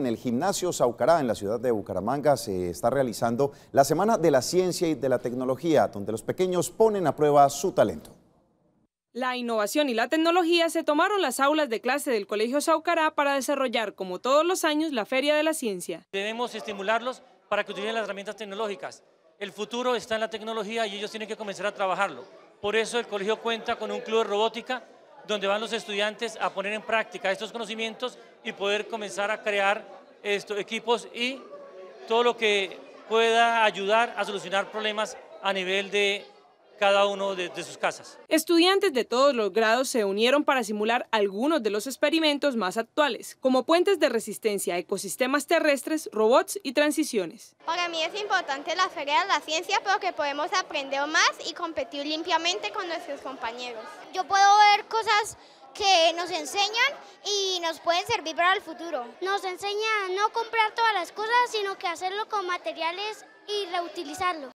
En el gimnasio Saucará, en la ciudad de Bucaramanga, se está realizando la Semana de la Ciencia y de la Tecnología, donde los pequeños ponen a prueba su talento. La innovación y la tecnología se tomaron las aulas de clase del Colegio Saucará para desarrollar, como todos los años, la Feria de la Ciencia. Debemos estimularlos para que utilicen las herramientas tecnológicas. El futuro está en la tecnología y ellos tienen que comenzar a trabajarlo. Por eso el colegio cuenta con un club de robótica donde van los estudiantes a poner en práctica estos conocimientos y poder comenzar a crear estos equipos y todo lo que pueda ayudar a solucionar problemas a nivel de cada uno de, sus casas. Estudiantes de todos los grados se unieron para simular algunos de los experimentos más actuales, como puentes de resistencia, ecosistemas terrestres, robots y transiciones. Para mí es importante la Feria de la Ciencia porque podemos aprender más y competir limpiamente con nuestros compañeros. Yo puedo ver cosas que nos enseñan y nos pueden servir para el futuro. Nos enseña a no comprar todas las cosas, sino que hacerlo con materiales y reutilizarlo.